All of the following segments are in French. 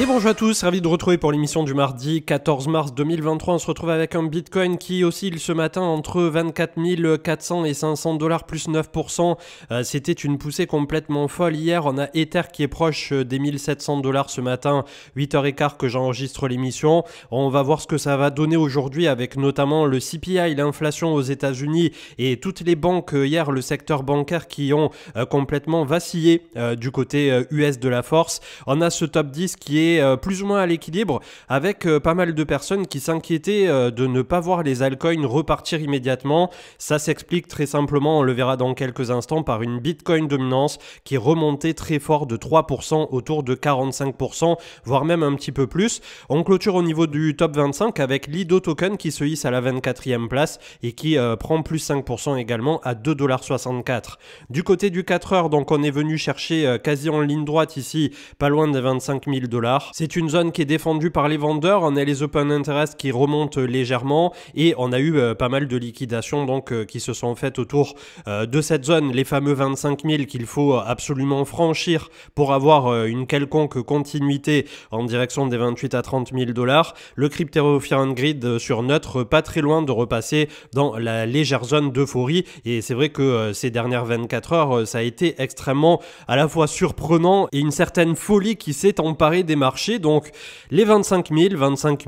Et bonjour à tous, ravi de retrouver pour l'émission du mardi 14 mars 2023. On se retrouve avec un Bitcoin qui oscille ce matin entre 24 400 et 500 dollars plus 9%. Euh, c'était une poussée complètement folle hier. On a Ether qui est proche euh, des 1700 dollars ce matin, 8h15 que j'enregistre l'émission. On va voir ce que ça va donner aujourd'hui avec notamment le CPI, l'inflation aux États-Unis et toutes les banques euh, hier, le secteur bancaire qui ont complètement vacillé du côté US de la force. On a ce top 10 qui est euh, plus ou moins à l'équilibre avec euh, pas mal de personnes qui s'inquiétaient euh, de ne pas voir les altcoins repartir immédiatement. Ça s'explique très simplement, on le verra dans quelques instants, par une Bitcoin dominance qui est remontée très fort de 3% autour de 45%, voire même un petit peu plus. On clôture au niveau du top 25 avec l'IDO token qui se hisse à la 24e place et qui prend plus 5% également à 2,64$. Du côté du 4 heures, donc on est venu chercher quasi en ligne droite ici, pas loin des 25 000 dollars. C'est une zone qui est défendue par les vendeurs. On a les open interest qui remontent légèrement et on a eu euh, pas mal de liquidations donc euh, qui se sont faites autour euh, de cette zone, les fameux 25 000 qu'il faut absolument franchir pour avoir une quelconque continuité en direction des 28 à 30 000 dollars. Le crypto Fear Grid sur neutre, pas très loin de repasser dans la légère zone d'euphorie et c'est vrai que ces dernières 24 heures, ça a été extrêmement à la fois surprenant et une certaine folie qui s'est emparée des marques marché. Donc les 25 000, 25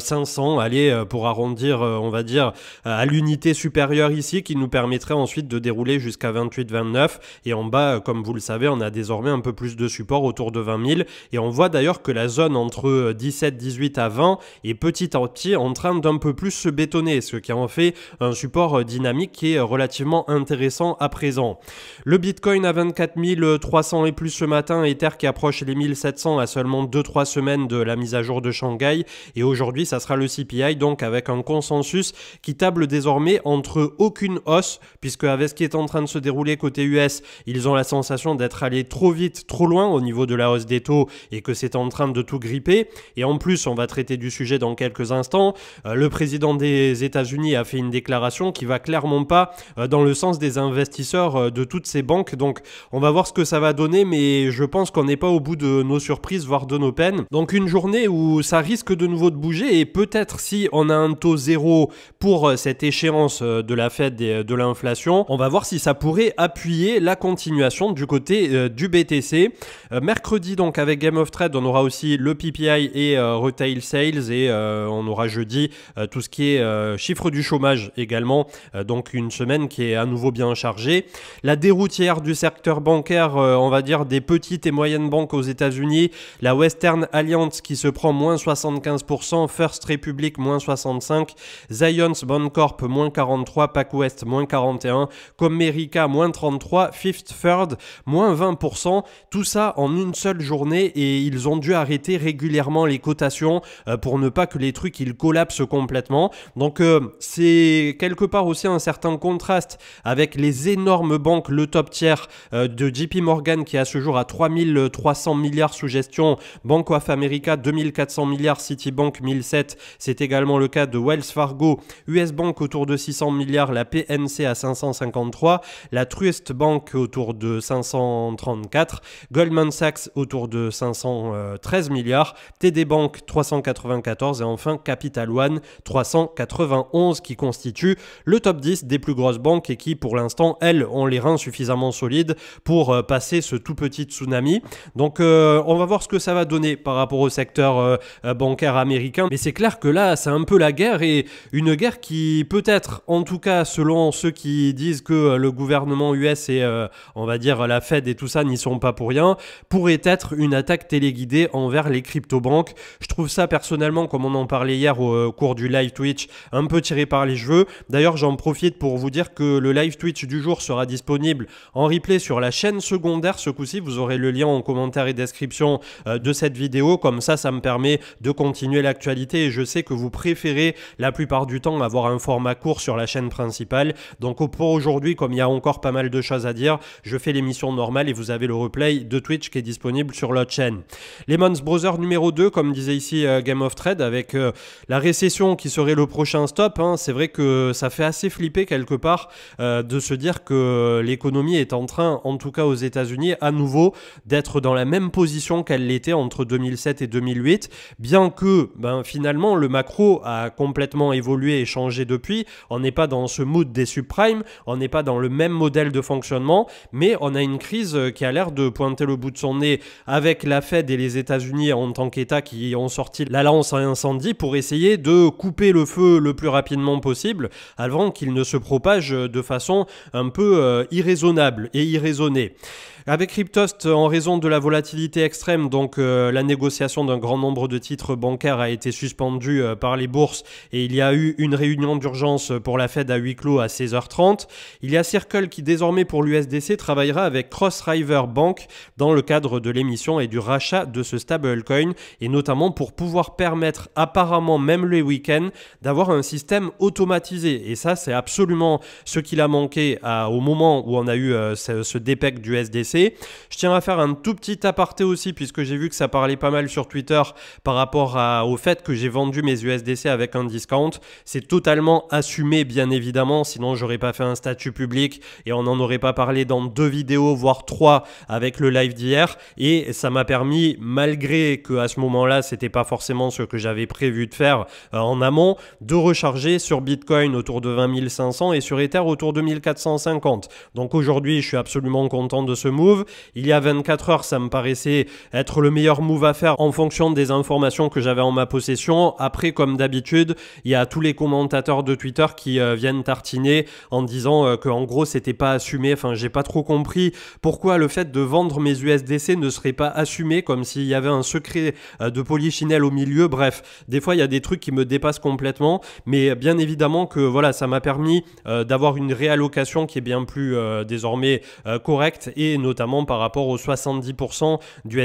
500, allez, euh, pour arrondir, euh, on va dire, euh, à l'unité supérieure ici, qui nous permettrait ensuite de dérouler jusqu'à 28-29. Et en bas, comme vous le savez, on a désormais un peu plus de support autour de 20 000. Et on voit d'ailleurs que la zone entre 17, 18 à 20 est petit à petit en train d'un peu plus se bétonner, ce qui en fait un support dynamique qui est relativement intéressant à présent. Le Bitcoin à 24 300 et plus ce matin, Ether qui approche les 1700 à seulement 2-3 semaines de la mise à jour de Shanghai. Et aujourd'hui, ça sera le CPI, donc avec un consensus qui table désormais entre aucune hausse, puisque avec ce qui est en train de se dérouler côté US, ils ont la sensation d'être allés trop vite, trop loin au niveau de la hausse des taux et que c'est en train de tout gripper. Et en plus, on va traiter du sujet dans quelques instants. Euh, le président des États-Unis a fait une déclaration qui va clairement pas euh, dans le sens des investisseurs euh, de toutes ces banques. Donc, on va voir ce que ça va donner, mais je pense qu'on n'est pas au bout de nos surprises, voire nos peines. Donc une journée où ça risque de nouveau de bouger et peut-être si on a un taux zéro pour euh, cette échéance euh, de la fête euh, de l'inflation, on va voir si ça pourrait appuyer la continuation du côté du BTC. mercredi donc avec Game of Trade, on aura aussi le PPI et Retail Sales et on aura jeudi tout ce qui est chiffre du chômage également. donc une semaine qui est à nouveau bien chargée. La déroutière du secteur bancaire, on va dire des petites et moyennes banques aux États-Unis, où Western Alliance qui se prend moins 75%, First Republic moins 65%, Zions Bancorp moins 43%, PacWest moins 41%, Comerica moins 33%, Fifth Third moins 20%, tout ça en une seule journée et ils ont dû arrêter régulièrement les cotations euh, pour ne pas que les trucs ils collapsent complètement. Donc euh, c'est quelque part aussi un certain contraste avec les énormes banques, le top tiers euh, de JP Morgan qui à ce jour à 3300 milliards sous gestion Bank of America 2400 milliards, Citibank 1007. C'est également le cas de Wells Fargo, US Bank autour de 600 milliards, la PNC à 553, la Truist Bank autour de 534, Goldman Sachs autour de 513 milliards, TD Bank 394 et enfin Capital One 391 qui constitue le top 10 des plus grosses banques et qui pour l'instant elles ont les reins suffisamment solides pour euh, passer ce tout petit tsunami. Donc euh, on va voir ce que ça va donné par rapport au secteur euh, euh, bancaire américain. Mais c'est clair que là, c'est un peu la guerre et une guerre qui peut-être, en tout cas selon ceux qui disent que euh, le gouvernement US et on va dire la Fed et tout ça n'y sont pas pour rien, pourrait être une attaque téléguidée envers les crypto-banques. Je trouve ça personnellement, comme on en parlait hier au cours du live Twitch, un peu tiré par les cheveux. D'ailleurs, j'en profite pour vous dire que le live Twitch du jour sera disponible en replay sur la chaîne secondaire ce coup-ci. Vous aurez le lien en commentaire et description de cette vidéo. Comme ça, ça me permet de continuer l'actualité et je sais que vous préférez la plupart du temps avoir un format court sur la chaîne principale. Donc pour aujourd'hui, comme il y a encore pas mal de choses à dire, je fais l'émission normale et vous avez le replay de Twitch qui est disponible sur l'autre chaîne. Lemon's Mons numéro 2, comme disait ici euh, Game of Trade, avec euh, la récession qui serait le prochain stop. Hein. C'est vrai que ça fait assez flipper quelque part euh, de se dire que l'économie est en train, en tout cas aux États-Unis, à nouveau d'être dans la même position qu'elle l'était entre 2007 et 2008, bien que ben, finalement le macro a complètement évolué et changé depuis, on n'est pas dans ce mood des subprimes, on n'est pas dans le même modèle de fonctionnement, mais on a une crise euh, qui a l'air de pointer le bout de son nez avec la Fed et les États-Unis en tant qu'État qui ont sorti la lance à incendie pour essayer de couper le feu le plus rapidement possible avant qu'il ne se propage de façon un peu euh, irraisonnable et irraisonnée. Avec Cryptost, en raison de la volatilité extrême, donc euh, la négociation d'un grand nombre de titres bancaires a été suspendue euh, par les bourses et il y a eu une réunion d'urgence pour la Fed à huis clos à 16h30. Il y a Circle qui désormais pour l'USDC travaillera avec Cross Bank dans le cadre de l'émission et du rachat de ce stablecoin et notamment pour pouvoir permettre apparemment même les week-ends d'avoir un système automatisé. Et ça c'est absolument ce qu'il a manqué au moment où on a eu euh, ce, ce dépec du SDC je tiens à faire un tout petit aparté aussi, puisque j'ai vu que ça parlait pas mal sur Twitter par rapport au fait que j'ai vendu mes USDC avec un discount. C'est totalement assumé, bien évidemment, sinon j'aurais pas fait un statut public et on n'en aurait pas parlé dans deux vidéos, voire trois avec le live d'hier. Et ça m'a permis, malgré que à ce moment-là, c'était pas forcément ce que j'avais prévu de faire euh, en amont, de recharger sur Bitcoin autour de 20 500 et sur Ether autour de 1450. Donc aujourd'hui, je suis absolument content de ce mouvement il y a 24 heures, ça me paraissait être le meilleur move à faire en fonction des informations que j'avais en ma possession. Après, comme d'habitude, il y a tous les commentateurs de Twitter qui euh, viennent tartiner en disant euh, que en gros c'était pas assumé. Enfin, j'ai pas trop compris pourquoi le fait de vendre mes USDC ne serait pas assumé, comme s'il y avait un secret euh, de polychinelle au milieu. Bref, des fois il y a des trucs qui me dépassent complètement, mais bien évidemment que voilà, ça m'a permis d'avoir une réallocation qui est bien plus désormais correcte et notamment notamment par rapport aux 70% du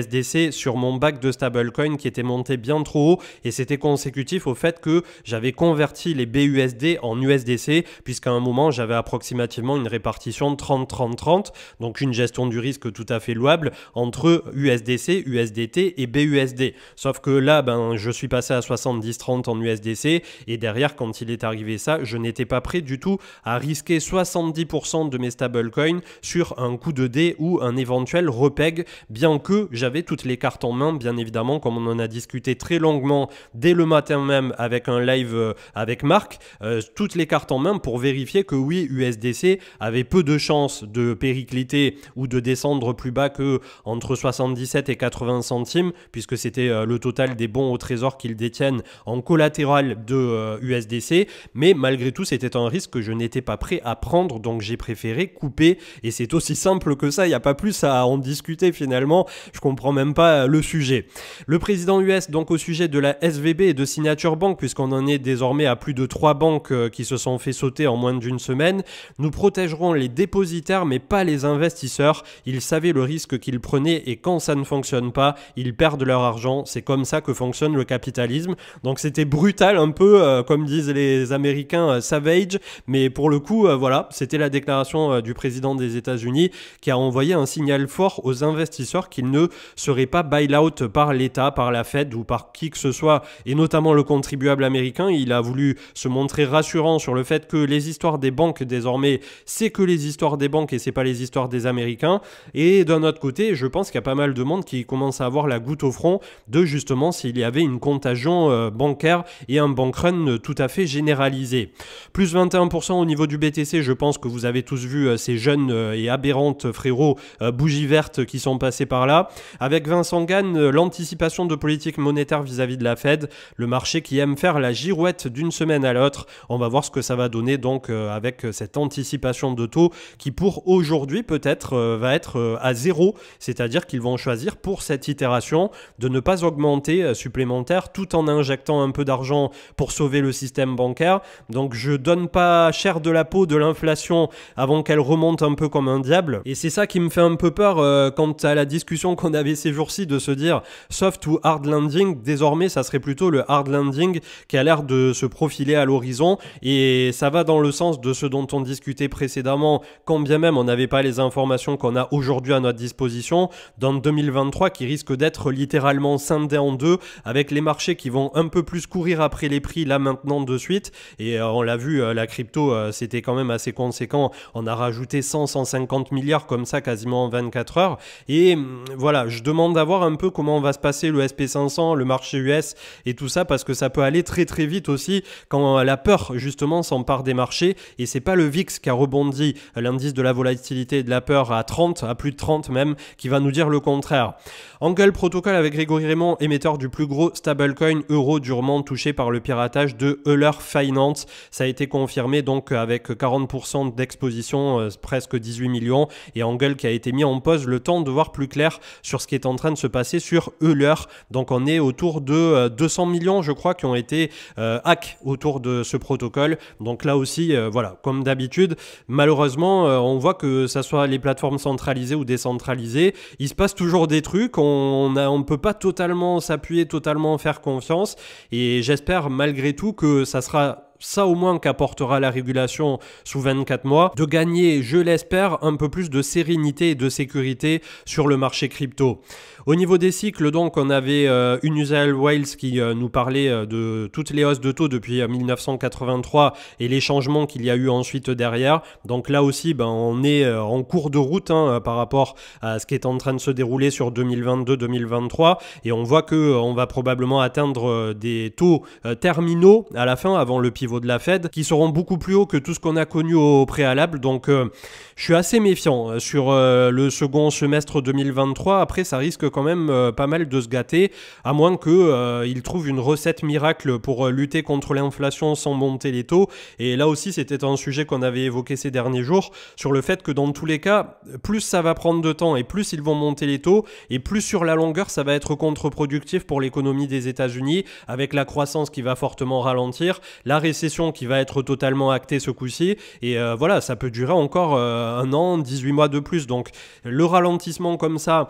sur mon bac de stablecoin qui était monté bien trop haut et c'était consécutif au fait que j'avais converti les BUSD en USDC puisqu'à un moment j'avais approximativement une répartition de 30-30-30 donc une gestion du risque tout à fait louable entre USDC, USDT et BUSD. Sauf que là ben je suis passé à 70-30 en USDC et derrière quand il est arrivé ça je n'étais pas prêt du tout à risquer 70% de mes stablecoins sur un coup de dé ou un éventuel repeg, bien que j'avais toutes les cartes en main, bien évidemment, comme on en a discuté très longuement dès le matin même avec un live euh, avec Marc, euh, toutes les cartes en main pour vérifier que oui, USDC avait peu de chances de péricliter ou de descendre plus bas que entre 77 et 80 centimes, puisque c'était euh, le total des bons au trésor qu'ils détiennent en collatéral de USDC, mais malgré tout, c'était un risque que je n'étais pas prêt à prendre, donc j'ai préféré couper, et c'est aussi simple que ça, il n'y a pas plus à en discuter finalement. Je comprends même pas euh, le sujet. Le président US, donc au sujet de la SVB et de Signature Bank, puisqu'on en est désormais à plus de trois banques euh, qui se sont fait sauter en moins d'une semaine, nous protégerons les dépositaires mais pas les investisseurs. Ils savaient le risque qu'ils prenaient et quand ça ne fonctionne pas, ils perdent leur argent. C'est comme ça que fonctionne le capitalisme. Donc c'était brutal un peu, euh, comme disent les Américains, savage. Mais pour le coup, voilà, c'était la déclaration du président des États-Unis qui a envoyé un signal fort aux investisseurs qu'ils ne seraient pas bail-out par l'État, par la Fed ou par qui que ce soit, et notamment le contribuable américain. Il a voulu se montrer rassurant sur le fait que les histoires des banques désormais, c'est que les histoires des banques et c'est pas les histoires des Américains. Et d'un autre côté, je pense qu'il y a pas mal de monde qui commence à avoir la goutte au front de justement s'il y avait une contagion euh, bancaire et un bank run tout à fait généralisé. Plus 21% au niveau du BTC, je pense que vous avez tous vu euh, ces jeunes euh, et aberrantes frérots euh, bougies vertes qui sont passées par là. Avec Vincent Gann, euh, l'anticipation de politique monétaire vis-à-vis de la Fed, le marché qui aime faire la girouette d'une semaine à l'autre. On va voir ce que ça va donner donc euh, avec cette anticipation de taux qui pour aujourd'hui peut-être va être à zéro, c'est-à-dire qu'ils vont choisir pour cette itération de ne pas augmenter supplémentaire tout en injectant un peu d'argent pour sauver le système bancaire. Donc je donne pas cher de la peau de l'inflation avant qu'elle remonte un peu comme un diable. Et c'est ça qui me fait un peu peur euh, quant à la discussion qu'on avait ces jours-ci de se dire soft ou hard landing. Désormais, ça serait plutôt le hard landing qui a l'air de se profiler à l'horizon et ça va dans le sens de ce dont on discutait précédemment, quand bien même on n'avait pas les informations qu'on a aujourd'hui à notre disposition, dans 2023 qui risque d'être littéralement scindé en deux avec les marchés qui vont un peu plus courir après les prix là maintenant de suite et euh, on l'a vu, euh, la crypto c'était quand même assez conséquent, on a rajouté 100-150 milliards comme ça quasi 24 heures. Et mm, voilà, je demande à voir un peu comment va se passer le SP500, le marché US et tout ça, parce que ça peut aller très très vite aussi quand euh, la peur justement s'empare des marchés. Et c'est pas le VIX qui a rebondi, euh, l'indice de la volatilité de la peur à 30, à plus de 30 même, qui va nous dire le contraire. Angle Protocol avec Grégory Raymond, émetteur du plus gros stablecoin euro durement touché par le piratage de Euler Finance. Ça a été confirmé donc avec 40% d'exposition, euh, presque 18 millions. Et Angle qui a été mis en pause le temps de voir plus clair sur ce qui est en train de se passer sur Euler. Donc on est autour de 200 euh, millions, je crois, qui ont été euh, hack autour de ce protocole. Donc là aussi, euh, voilà, comme d'habitude, malheureusement, on voit que ça soit les plateformes centralisées ou décentralisées, il se passe toujours des trucs. On ne peut pas totalement s'appuyer, totalement faire confiance. Et j'espère malgré tout que ça sera ça au moins qu'apportera la régulation sous 24 mois, de gagner, je l'espère, un peu plus de sérénité et de sécurité sur le marché crypto. Au niveau des cycles, donc, on avait euh, une Unusual Wales qui euh, nous parlait euh, de toutes les hausses de taux depuis 1983 et les changements qu'il y a eu ensuite derrière. Donc là aussi, ben, on est en cours de route hein, par rapport à ce qui est en train de se dérouler sur 2022-2023 et on voit que on va probablement atteindre des taux terminaux à la fin avant le pivot de la Fed qui seront beaucoup plus hauts que tout ce qu'on a connu au préalable. Donc je suis assez méfiant sur le second semestre 2023. Après, ça risque quand même euh, pas mal de se gâter, à moins que trouvent euh, il une recette miracle pour euh, lutter contre l'inflation sans monter les taux. Et là aussi, c'était un sujet qu'on avait évoqué ces derniers jours sur le fait que dans tous les cas, plus ça va prendre de temps et plus ils vont monter les taux et plus sur la longueur, ça va être contre-productif pour l'économie des États-Unis avec la croissance qui va fortement ralentir, la récession qui va être totalement actée ce coup-ci. Et voilà, ça peut durer encore un an, 18 mois de plus. Donc le ralentissement comme ça,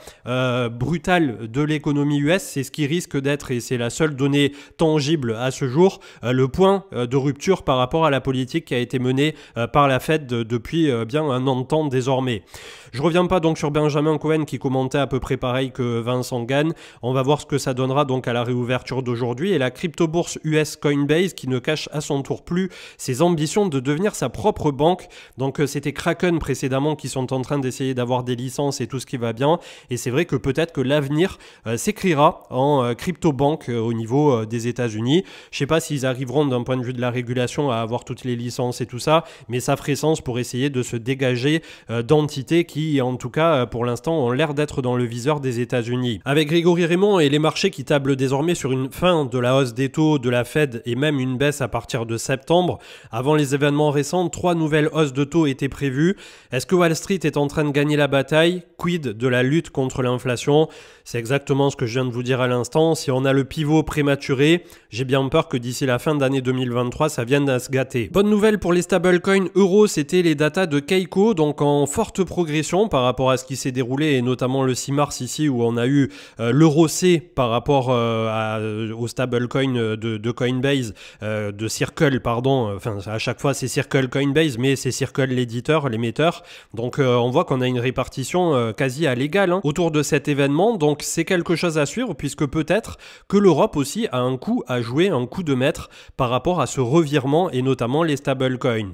brutal, de l'économie US. C'est ce qui risque d'être, et c'est la seule donnée tangible à ce jour, euh, le point euh, de rupture par rapport à la politique qui a été menée euh, par la Fed depuis bien un an de temps désormais. Je reviens pas donc sur Benjamin Cohen qui commentait à peu près pareil que Vincent Gann. On va voir ce que ça donnera donc à la réouverture d'aujourd'hui et la crypto-bourse US Coinbase qui ne cache à son tour plus ses ambitions de devenir sa propre banque. Donc c'était Kraken précédemment qui sont en train d'essayer d'avoir des licences et tout ce qui va bien. Et c'est vrai que peut-être que l'avenir euh, s'écrira en euh, crypto-banque euh, au niveau des États-Unis. Je ne sais pas s'ils arriveront d'un point de vue de la régulation à avoir toutes les licences et tout ça, mais ça ferait sens pour essayer de se dégager d'entités qui, en tout cas, pour l'instant, ont l'air d'être dans le viseur des États-Unis. Avec Grégory Raymond et les marchés qui tablent désormais sur une fin de la hausse des taux de la Fed et même une baisse à partir de septembre, avant les événements récents, trois nouvelles hausses de taux étaient prévues. Est-ce que Wall Street est en train de gagner la bataille Quid de la lutte contre l'inflation c'est exactement ce que je viens de vous dire à l'instant. Si on a le pivot prématuré, j'ai bien peur que d'ici la fin d'année 2023, ça vienne à se gâter. Bonne nouvelle pour les stablecoins euro, c'était les datas de Keiko, donc en forte progression par rapport à ce qui s'est déroulé, et notamment le 6 mars ici, où on a eu euh, l'euro C par rapport aux euh, stablecoins euh, au de, Coinbase, de Circle, pardon. Enfin, à chaque fois, c'est Circle Coinbase, mais c'est Circle l'éditeur, l'émetteur. Donc, on voit qu'on a une répartition quasi à l'égal hein. autour de cet événement donc c'est quelque chose à suivre puisque peut-être que l'Europe aussi a un coup à jouer, un coup de maître par rapport à ce revirement et notamment les stablecoins.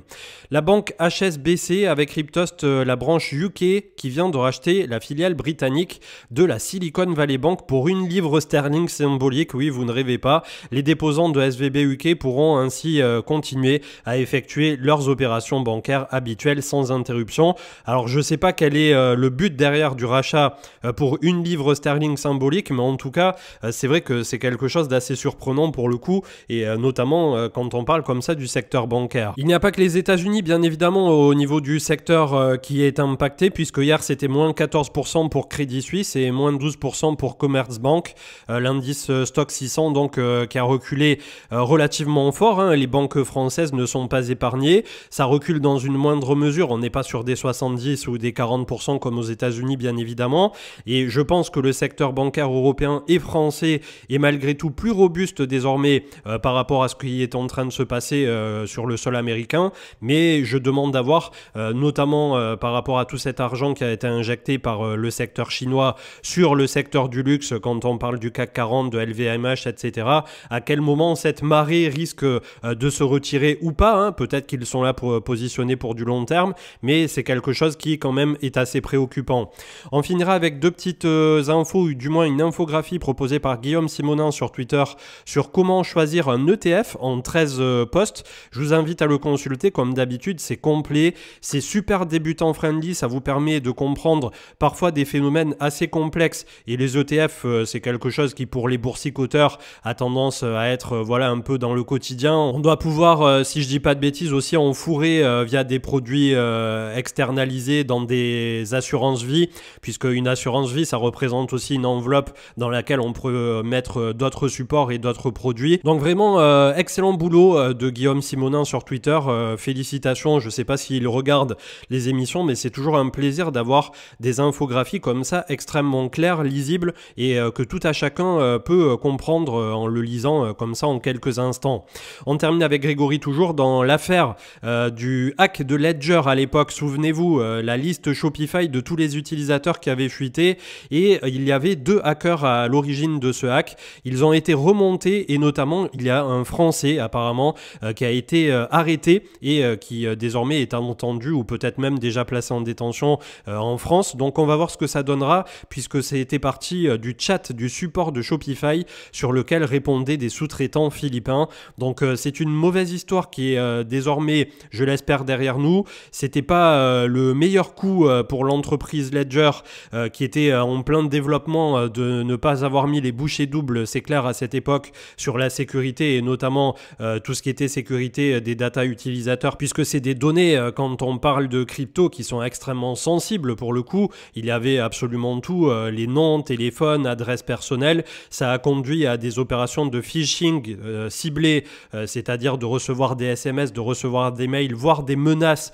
La banque HSBC avec Cryptost, euh, la branche UK qui vient de racheter la filiale britannique de la Silicon Valley Bank pour une livre sterling symbolique. Oui, vous ne rêvez pas. Les déposants de SVB UK pourront ainsi euh, continuer à effectuer leurs opérations bancaires habituelles sans interruption. Alors je ne sais pas quel est euh, le but derrière du rachat pour une livre sterling symbolique mais en tout cas, euh, c'est vrai que c'est quelque chose d'assez surprenant pour le coup, et euh, notamment euh, quand on parle comme ça du secteur bancaire. Il n'y a pas que les États-Unis, bien évidemment, au niveau du secteur qui est impacté, puisque hier c'était moins 14% pour Crédit Suisse et moins 12% pour Commerzbank, l'indice Stock 600 donc qui a reculé relativement fort. Hein. Les banques françaises ne sont pas épargnées, ça recule dans une moindre mesure. On n'est pas sur des 70 ou des 40% comme aux États-Unis, bien évidemment, et je pense que le secteur bancaire européen et français est malgré tout plus robuste désormais euh, par rapport à ce qui est en train de se passer euh, sur le sol américain. Mais je demande d'avoir, euh, notamment par rapport à tout cet argent qui a été injecté par le secteur chinois sur le secteur du luxe, quand on parle du CAC 40, de LVMH, etc., à quel moment cette marée risque de se retirer ou pas. Hein. Peut-être qu'ils sont là pour positionner pour du long terme, mais c'est quelque chose qui quand même est assez préoccupant. On finira avec deux petites infos, ou du moins une infographie proposée par Guillaume Simonin sur Twitter sur comment choisir un ETF en 13 euh, postes. Je vous invite à le consulter comme d'habitude, c'est complet, c'est super débutant friendly, ça vous permet de comprendre parfois des phénomènes assez complexes et les ETF euh, c'est quelque chose qui pour les boursicoteurs a tendance euh, à être voilà un peu dans le quotidien. On doit pouvoir si je dis pas de bêtises aussi en fourrer via des produits externalisés dans des assurances vie puisque une assurance vie ça représente présente aussi une enveloppe dans laquelle on peut euh, mettre euh, d'autres supports et d'autres produits. Donc vraiment euh, excellent boulot de Guillaume Simonin sur Twitter. félicitations. Je sais pas s'il regarde les émissions, mais c'est toujours un plaisir d'avoir des infographies comme ça extrêmement claires, lisibles et que tout à chacun peut comprendre en le lisant comme ça en quelques instants. On termine avec Grégory toujours dans l'affaire du hack de Ledger à l'époque. Souvenez-vous, la liste Shopify de tous les utilisateurs qui avaient fuité et euh, il y avait deux hackers à l'origine de ce hack. Ils ont été remontés et notamment il y a un Français apparemment euh, qui a été euh, arrêté et qui désormais est entendu ou peut-être même déjà placé en détention en France. Donc on va voir ce que ça donnera puisque c'était parti du chat du support de Shopify sur lequel répondaient des sous-traitants philippins. Donc c'est une mauvaise histoire qui est désormais, je l'espère, derrière nous. C'était pas le meilleur coup pour l'entreprise Ledger qui était en plein de développement euh, de ne pas avoir mis les bouchées doubles, c'est clair, à cette époque sur la sécurité et notamment euh, tout ce qui était sécurité euh, des data utilisateurs, puisque c'est des données, quand on parle de crypto, qui sont extrêmement sensibles pour le coup. Il y avait absolument tout, les noms, téléphones, adresses personnelles. Ça a conduit à des opérations de phishing ciblées, c'est-à-dire de recevoir des SMS, de recevoir des mails, voire des menaces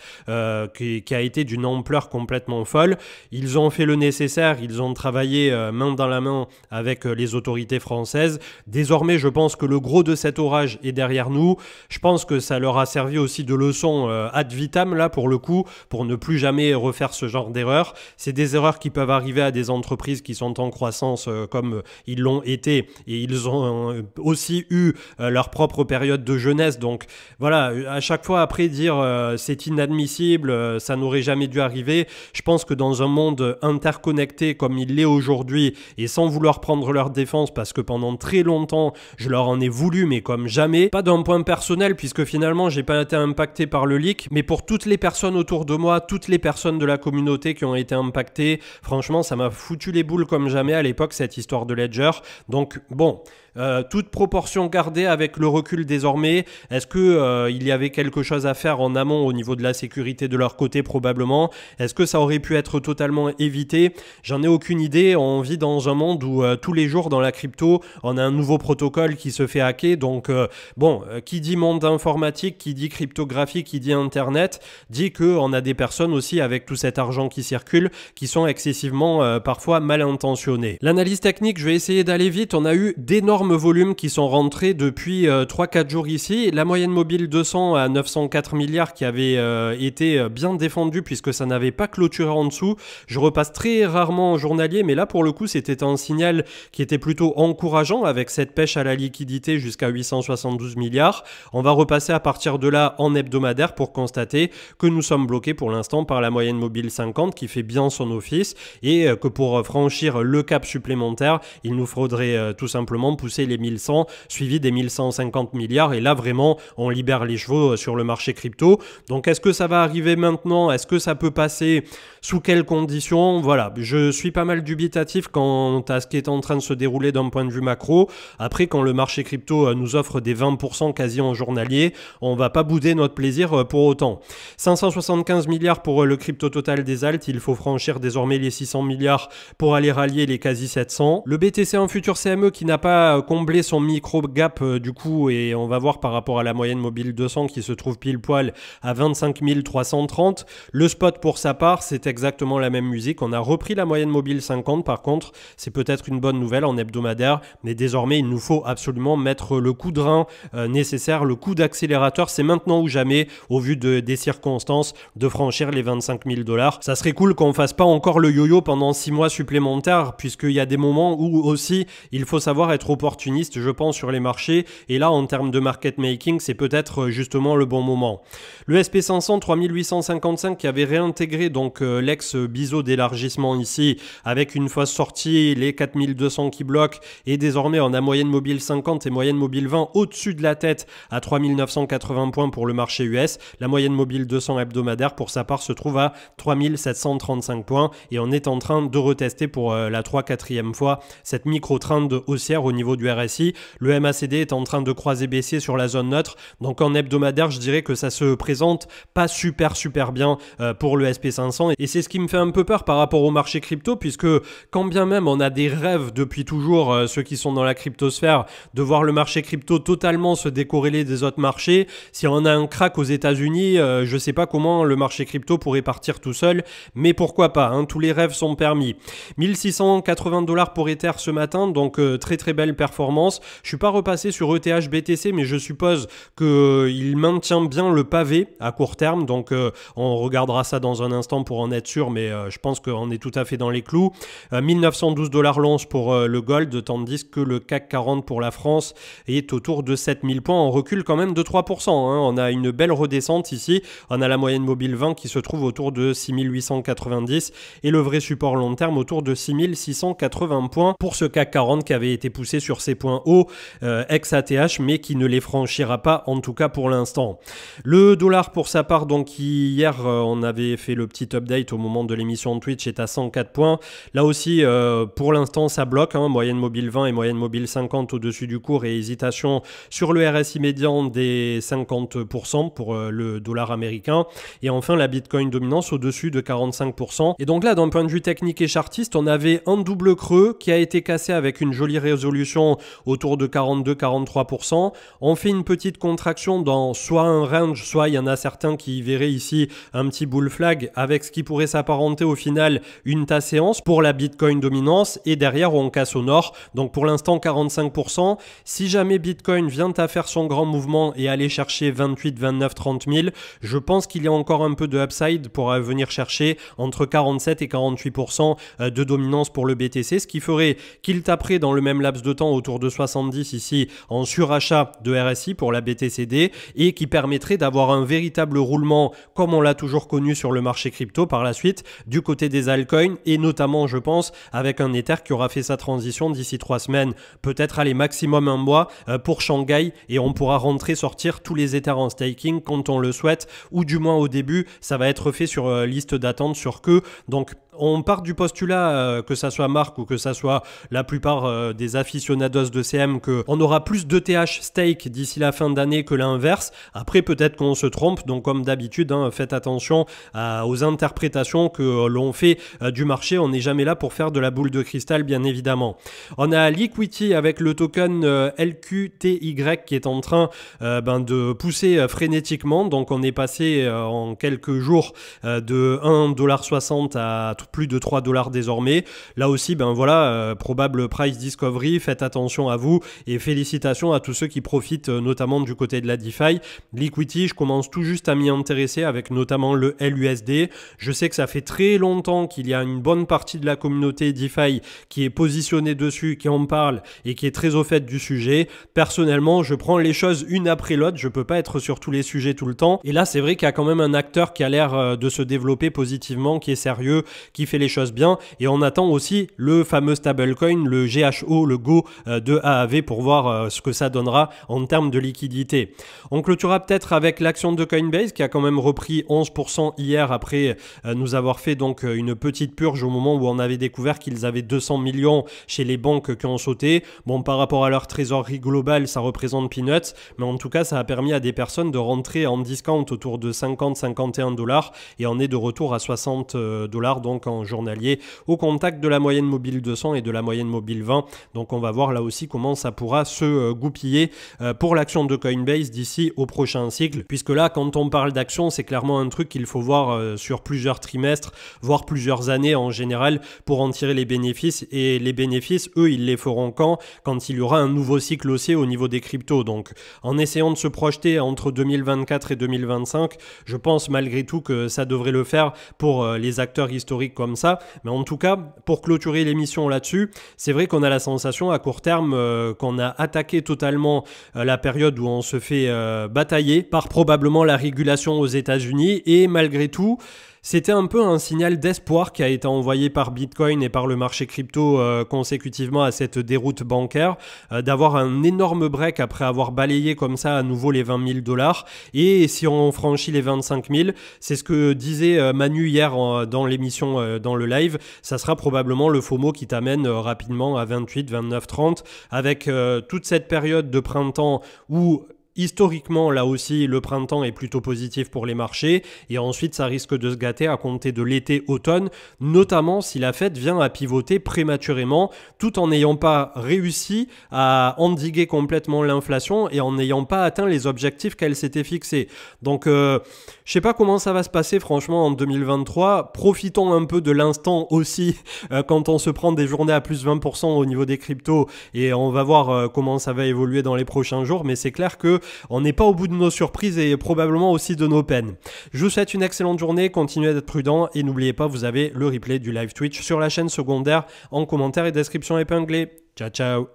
qui, qui a été d'une ampleur complètement folle. Ils ont fait le nécessaire, ils ont travaillé euh, main dans la main avec euh, les autorités françaises. Désormais, je pense que le gros de cet orage est derrière nous. Je pense que ça leur a servi aussi de leçon euh, ad vitam, là, pour le coup, pour ne plus jamais refaire ce genre d'erreur. C'est des erreurs qui peuvent arriver à des entreprises qui sont en croissance comme ils l'ont été et ils ont aussi eu leur propre période de jeunesse. Donc voilà, à chaque fois après dire c'est inadmissible, ça n'aurait jamais dû arriver, je pense que dans un monde interconnecté comme il l'est aujourd'hui et sans vouloir prendre leur défense parce que pendant très longtemps je leur en ai voulu mais comme jamais. Pas d'un point personnel puisque finalement j'ai pas été impacté par le leak mais pour toutes les personnes autour de moi, toutes les personnes de la communauté qui ont été impactées, franchement ça m'a foutu les boules comme jamais à l'époque cette histoire de Ledger. Donc bon... Euh, toute proportion gardée avec le recul désormais, est-ce que euh, il y avait quelque chose à faire en amont au niveau de la sécurité de leur côté probablement Est-ce que ça aurait pu être totalement évité J'en ai aucune idée. On vit dans un monde où euh, tous les jours dans la crypto, on a un nouveau protocole qui se fait hacker. Donc bon, qui dit monde informatique, qui dit cryptographie, qui dit internet, dit que on a des personnes aussi avec tout cet argent qui circule qui sont excessivement parfois mal intentionnées. L'analyse technique, je vais essayer d'aller vite. On a eu d'énormes volumes qui sont rentrés depuis 3-4 euh, jours ici. La moyenne mobile 200 à 904 milliards qui avait euh, été euh, bien défendue puisque ça n'avait pas clôturé en dessous. Je repasse très rarement en journalier, mais là pour le coup c'était un signal qui était plutôt encourageant avec cette pêche à la liquidité jusqu'à 872 milliards. On va repasser à partir de là en hebdomadaire pour constater que nous sommes bloqués pour l'instant par la moyenne mobile 50 qui fait bien son office et que pour franchir le cap supplémentaire, il nous faudrait tout simplement pousser les 1100, suivi des 1150 milliards. Et là, vraiment, on libère les chevaux euh, sur le marché crypto. Donc, est-ce que ça va arriver maintenant Est-ce que ça peut passer Sous quelles conditions Voilà, je suis pas mal dubitatif quant à ce qui est en train de se dérouler d'un point de vue macro. Après, quand le marché crypto euh, nous offre des 20% quasi en journalier, on va pas bouder notre plaisir euh, pour autant. 575 milliards pour le crypto total des altes, il faut franchir désormais les 600 milliards pour aller rallier les quasi 700. Le BTC en futur CME qui n'a pas combler son micro gap euh, du coup et on va voir par rapport à la moyenne mobile 200 qui se trouve pile poil à 25 330. Le spot pour sa part, c'est exactement la même musique. On a repris la moyenne mobile 50 par contre, c'est peut-être une bonne nouvelle en hebdomadaire, mais désormais il nous faut absolument mettre le coup de rein euh, nécessaire, le coup d'accélérateur. C'est maintenant ou jamais au vu de, des circonstances de franchir les 25 000 dollars. Ça serait cool qu'on fasse pas encore le yo-yo pendant 6 mois supplémentaires puisqu'il y a des moments où aussi il faut savoir être au opportuniste, je pense, sur les marchés. Et là, en termes de market making, c'est peut-être euh, justement le bon moment. Le SP500 3855 qui avait réintégré donc euh, l'ex-biseau d'élargissement ici, avec une fois sorti les 4200 qui bloquent, et désormais on a moyenne mobile 50 et moyenne mobile 20 au-dessus de la tête à 3980 points pour le marché US. La moyenne mobile 200 hebdomadaire pour sa part se trouve à 3735 points et on est en train de retester pour euh, la 3 4 fois cette micro de haussière au niveau du RSI. Le MACD est en train de croiser baissier sur la zone neutre. Donc en hebdomadaire, je dirais que ça se présente pas super super bien euh, pour le SP500. Et c'est ce qui me fait un peu peur par rapport au marché crypto, puisque quand bien même on a des rêves depuis toujours, euh, ceux qui sont dans la cryptosphère, de voir le marché crypto totalement se décorréler des autres marchés, si on a un crack aux États-Unis, euh, je sais pas comment le marché crypto pourrait partir tout seul, mais pourquoi pas, hein, tous les rêves sont permis. 1680 dollars pour Ether ce matin, donc très très belle performance Performance. Je suis pas repassé sur ETH BTC, mais je suppose qu'il maintient bien le pavé à court terme. Donc euh, on regardera ça dans un instant pour en être sûr, mais euh, je pense qu'on est tout à fait dans les clous. 1912 euh, dollars l'once pour le gold, tandis que le CAC 40 pour la France est autour de 7000 points. On recule quand même de 3%. Hein. On a une belle redescente ici. On a la moyenne mobile 20 qui se trouve autour de 6890 et le vrai support long terme autour de 6680 points pour ce CAC 40 qui avait été poussé sur ces ses points hauts euh, ex-ATH, mais qui ne les franchira pas, en tout cas pour l'instant. Le dollar pour sa part, donc hier, euh, on avait fait le petit update au moment de l'émission Twitch, est à 104 points. Là aussi, euh, pour l'instant, ça bloque. Hein, moyenne mobile 20 et moyenne mobile 50 au-dessus du cours et hésitation sur le RSI médian des 50% pour le dollar américain. Et enfin, la Bitcoin dominance au-dessus de 45%. Et donc là, d'un point de vue technique et chartiste, on avait un double creux qui a été cassé avec une jolie résolution autour de 42-43%. On fait une petite contraction dans soit un range, soit il y en a certains qui verraient ici un petit bull flag avec ce qui pourrait s'apparenter au final une ta séance pour la Bitcoin dominance et derrière on casse au nord. Donc pour l'instant 45%. Si jamais Bitcoin vient à faire son grand mouvement et aller chercher 28, 29, 30 000, je pense qu'il y a encore un peu de upside pour euh, venir chercher entre 47 et 48% euh, de dominance pour le BTC, ce qui ferait qu'il taperait dans le même laps de temps autour de 70 ici en surachat de RSI pour la BTCD et qui permettrait d'avoir un véritable roulement comme on l'a toujours connu sur le marché crypto par la suite du côté des altcoins et notamment je pense avec un Ether qui aura fait sa transition d'ici trois semaines, peut-être aller maximum un mois euh, pour Shanghai et on pourra rentrer sortir tous les Ethers en staking quand on le souhaite ou du moins au début ça va être fait sur euh, liste d'attente sur que donc on part du postulat, euh, que ça soit Marc ou que ça soit la plupart euh, des aficionados de CM, que on aura plus de TH stake d'ici la fin d'année que l'inverse. Après, peut-être qu'on se trompe, donc comme d'habitude, hein, faites attention euh, aux interprétations que l'on fait du marché. On n'est jamais là pour faire de la boule de cristal, bien évidemment. On a Liquity avec le token LQTY qui est en train ben, de pousser frénétiquement. Donc on est passé en quelques jours de 1,60$ à plus de 3 dollars désormais. Là aussi, ben voilà, euh, probable price discovery, faites attention à vous et félicitations à tous ceux qui profitent euh, notamment du côté de la DeFi. Liquity je commence tout juste à m'y intéresser avec notamment le LUSD. Je sais que ça fait très longtemps qu'il y a une bonne partie de la communauté DeFi qui est positionnée dessus, qui en parle et qui est très au fait du sujet. Personnellement, je prends les choses une après l'autre, je peux pas être sur tous les sujets tout le temps. Et là, c'est vrai qu'il y a quand même un acteur qui a l'air euh, de se développer positivement, qui est sérieux, qui fait les choses bien. Et on attend aussi le fameux stablecoin, le GHO, le GO euh, de AAV pour voir euh, ce que ça donnera en termes de liquidité. On clôturera peut-être avec l'action de Coinbase qui a quand même repris 11% hier après euh, nous avoir fait donc une petite purge au moment où on avait découvert qu'ils avaient 200 millions chez les banques qui ont sauté. Bon, par rapport à leur trésorerie globale, ça représente peanuts, mais en tout cas, ça a permis à des personnes de rentrer en discount autour de 50-51 dollars et on est de retour à 60 dollars donc journalier au contact de la moyenne mobile 200 et de la moyenne mobile 20. Donc on va voir là aussi comment ça pourra se euh, goupiller euh, pour l'action de Coinbase d'ici au prochain cycle. Puisque là, quand on parle d'action, c'est clairement un truc qu'il faut voir euh, sur plusieurs trimestres, voire plusieurs années en général pour en tirer les bénéfices. Et les bénéfices, eux, ils les feront quand Quand il y aura un nouveau cycle haussier au niveau des cryptos. Donc en essayant de se projeter entre 2024 et 2025, je pense malgré tout que ça devrait le faire pour les acteurs historiques comme ça. Mais en tout cas, pour clôturer l'émission là-dessus, c'est vrai qu'on a la sensation à court terme euh, qu'on a attaqué totalement euh, la période où on se fait euh, batailler par probablement la régulation aux États-Unis. Et malgré tout, c'était un peu un signal d'espoir qui a été envoyé par Bitcoin et par le marché crypto euh, consécutivement à cette déroute bancaire, euh, d'avoir un énorme break après avoir balayé comme ça à nouveau les 20 000 dollars. Et si on franchit les 25 000, c'est ce que disait euh, Manu hier dans l'émission, dans le live, ça sera probablement le FOMO qui t'amène rapidement à 28, 29, 30, avec toute cette période de printemps où Historiquement, là aussi, le printemps est plutôt positif pour les marchés et ensuite ça risque de se gâter à compter de l'été-automne, notamment si la fête vient à pivoter prématurément tout en n'ayant pas réussi à endiguer complètement l'inflation et en n'ayant pas atteint les objectifs qu'elle s'était fixés. Donc, je euh, je sais pas comment ça va se passer franchement en 2023. Profitons un peu de l'instant aussi euh, quand on se prend des journées à plus 20% au niveau des cryptos et on va voir euh, comment ça va évoluer dans les prochains jours, mais c'est clair que on n'est pas au bout de nos surprises et probablement aussi de nos peines. Je vous souhaite une excellente journée, continuez d'être prudent et n'oubliez pas, vous avez le replay du live Twitch sur la chaîne secondaire en commentaire et description épinglée. Ciao ciao